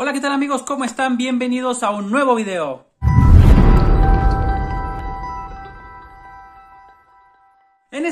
Hola, ¿qué tal amigos? ¿Cómo están? Bienvenidos a un nuevo video.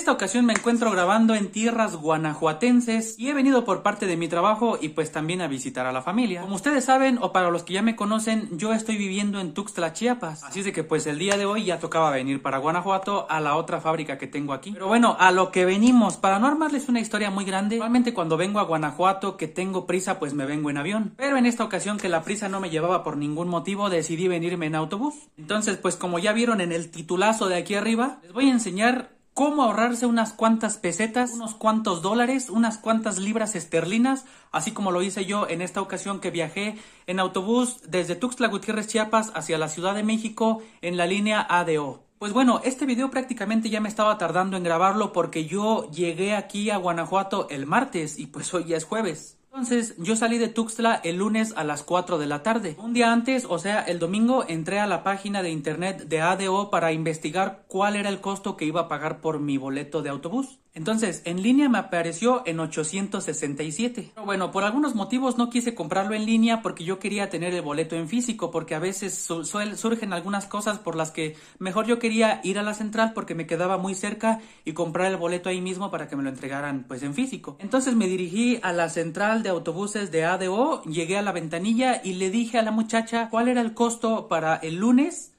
esta ocasión me encuentro grabando en tierras guanajuatenses y he venido por parte de mi trabajo y pues también a visitar a la familia. Como ustedes saben o para los que ya me conocen, yo estoy viviendo en Tuxtla, Chiapas. Así es de que pues el día de hoy ya tocaba venir para Guanajuato a la otra fábrica que tengo aquí. Pero bueno, a lo que venimos, para no armarles una historia muy grande, Normalmente cuando vengo a Guanajuato que tengo prisa pues me vengo en avión. Pero en esta ocasión que la prisa no me llevaba por ningún motivo, decidí venirme en autobús. Entonces pues como ya vieron en el titulazo de aquí arriba, les voy a enseñar cómo ahorrarse unas cuantas pesetas, unos cuantos dólares, unas cuantas libras esterlinas, así como lo hice yo en esta ocasión que viajé en autobús desde Tuxtla Gutiérrez, Chiapas, hacia la Ciudad de México en la línea ADO. Pues bueno, este video prácticamente ya me estaba tardando en grabarlo porque yo llegué aquí a Guanajuato el martes y pues hoy ya es jueves. Entonces yo salí de Tuxtla el lunes a las 4 de la tarde. Un día antes, o sea, el domingo, entré a la página de internet de ADO para investigar cuál era el costo que iba a pagar por mi boleto de autobús. Entonces, en línea me apareció en 867. Bueno, por algunos motivos no quise comprarlo en línea porque yo quería tener el boleto en físico, porque a veces surgen algunas cosas por las que mejor yo quería ir a la central porque me quedaba muy cerca y comprar el boleto ahí mismo para que me lo entregaran pues en físico. Entonces me dirigí a la central de autobuses de ADO, llegué a la ventanilla y le dije a la muchacha cuál era el costo para el lunes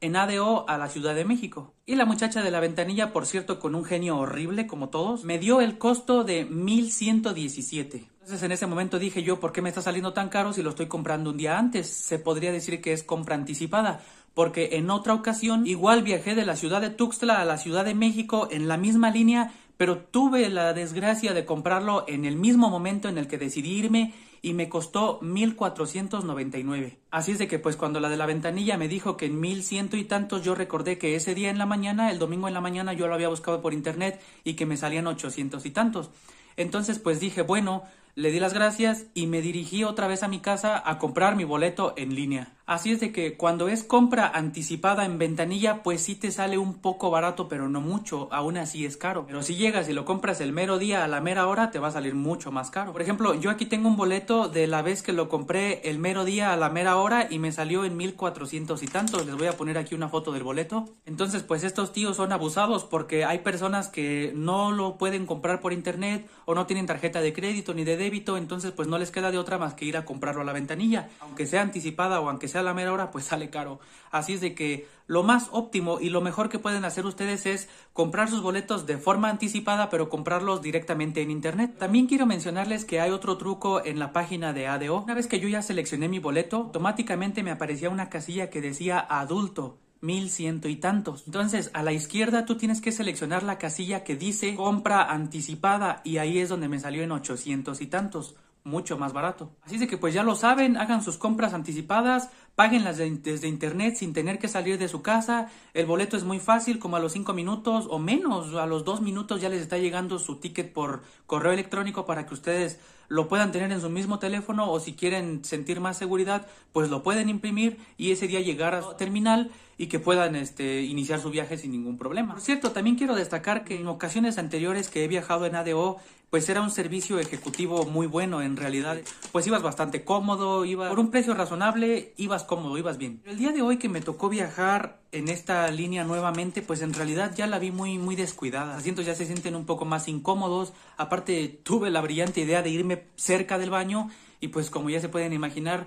en ADO a la Ciudad de México. Y la muchacha de la ventanilla, por cierto, con un genio horrible como todos, me dio el costo de 1117. Entonces en ese momento dije yo, ¿por qué me está saliendo tan caro si lo estoy comprando un día antes? Se podría decir que es compra anticipada, porque en otra ocasión igual viajé de la ciudad de Tuxtla a la Ciudad de México en la misma línea pero tuve la desgracia de comprarlo en el mismo momento en el que decidí irme y me costó 1499. Así es de que pues cuando la de la ventanilla me dijo que en 1100 y tantos yo recordé que ese día en la mañana, el domingo en la mañana yo lo había buscado por internet y que me salían 800 y tantos. Entonces pues dije, bueno, le di las gracias y me dirigí otra vez a mi casa a comprar mi boleto en línea. Así es de que cuando es compra anticipada en ventanilla, pues sí te sale un poco barato, pero no mucho, aún así es caro. Pero si llegas y lo compras el mero día a la mera hora, te va a salir mucho más caro. Por ejemplo, yo aquí tengo un boleto de la vez que lo compré el mero día a la mera hora y me salió en 1400 y tantos. Les voy a poner aquí una foto del boleto. Entonces, pues estos tíos son abusados porque hay personas que no lo pueden comprar por internet o no tienen tarjeta de crédito ni de débito, entonces pues no les queda de otra más que ir a comprarlo a la ventanilla. Aunque sea anticipada o aunque sea a la mera hora, pues sale caro. Así es de que lo más óptimo y lo mejor que pueden hacer ustedes es comprar sus boletos de forma anticipada, pero comprarlos directamente en internet. También quiero mencionarles que hay otro truco en la página de ADO. Una vez que yo ya seleccioné mi boleto, automáticamente me aparecía una casilla que decía adulto mil ciento y tantos. Entonces, a la izquierda tú tienes que seleccionar la casilla que dice compra anticipada y ahí es donde me salió en 800 y tantos mucho más barato. Así de que pues ya lo saben, hagan sus compras anticipadas, paguenlas de, desde internet sin tener que salir de su casa, el boleto es muy fácil, como a los cinco minutos o menos, a los dos minutos ya les está llegando su ticket por correo electrónico para que ustedes lo puedan tener en su mismo teléfono o si quieren sentir más seguridad, pues lo pueden imprimir y ese día llegar a su terminal y que puedan este, iniciar su viaje sin ningún problema. Por cierto, también quiero destacar que en ocasiones anteriores que he viajado en ADO, pues era un servicio ejecutivo muy bueno en realidad, pues ibas bastante cómodo, ibas por un precio razonable, ibas cómodo, ibas bien. El día de hoy que me tocó viajar en esta línea nuevamente, pues en realidad ya la vi muy muy descuidada. Los asientos ya se sienten un poco más incómodos, aparte tuve la brillante idea de irme cerca del baño y pues como ya se pueden imaginar,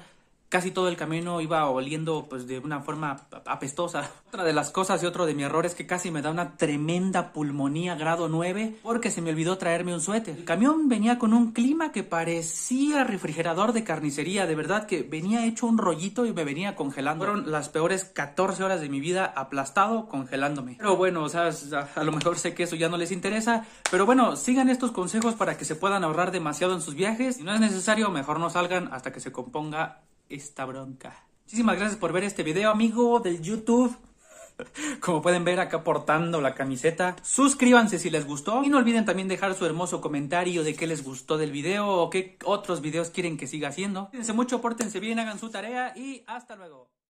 casi todo el camino iba oliendo pues de una forma apestosa. Otra de las cosas y otro de mi error es que casi me da una tremenda pulmonía grado 9 porque se me olvidó traerme un suéter. El camión venía con un clima que parecía refrigerador de carnicería, de verdad que venía hecho un rollito y me venía congelando. Fueron las peores 14 horas de mi vida aplastado congelándome. Pero bueno, o sea, a lo mejor sé que eso ya no les interesa, pero bueno, sigan estos consejos para que se puedan ahorrar demasiado en sus viajes. Si no es necesario, mejor no salgan hasta que se componga esta bronca. Muchísimas gracias por ver este video, amigo del YouTube. Como pueden ver acá portando la camiseta. Suscríbanse si les gustó. Y no olviden también dejar su hermoso comentario de qué les gustó del video o qué otros videos quieren que siga haciendo. Cuídense mucho, pórtense bien, hagan su tarea y hasta luego.